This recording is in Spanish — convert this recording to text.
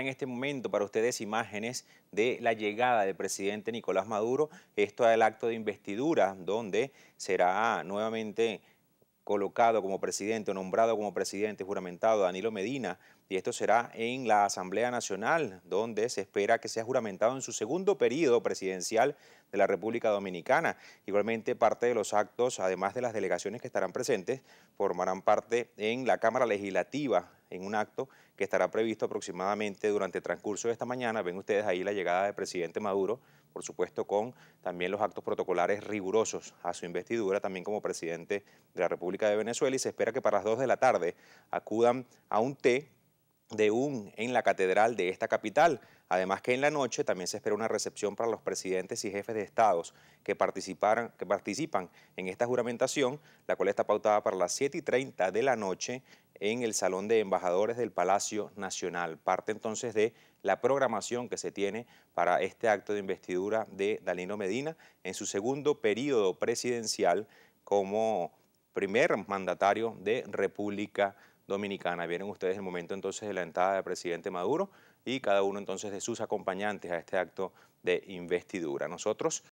en este momento para ustedes imágenes de la llegada del presidente Nicolás Maduro, esto es el acto de investidura, donde será nuevamente colocado como presidente, o nombrado como presidente, juramentado Danilo Medina, y esto será en la Asamblea Nacional, donde se espera que sea juramentado en su segundo periodo presidencial de la República Dominicana. Igualmente, parte de los actos, además de las delegaciones que estarán presentes, formarán parte en la Cámara Legislativa, en un acto que estará previsto aproximadamente durante el transcurso de esta mañana. Ven ustedes ahí la llegada del presidente Maduro, por supuesto con también los actos protocolares rigurosos a su investidura, también como presidente de la República de Venezuela, y se espera que para las 2 de la tarde acudan a un té de un en la catedral de esta capital. Además que en la noche también se espera una recepción para los presidentes y jefes de estados que, que participan en esta juramentación, la cual está pautada para las 7.30 y de la noche en el Salón de Embajadores del Palacio Nacional. Parte entonces de la programación que se tiene para este acto de investidura de Dalino Medina en su segundo periodo presidencial como primer mandatario de República Dominicana. Vienen ustedes el momento entonces de la entrada del presidente Maduro y cada uno entonces de sus acompañantes a este acto de investidura. Nosotros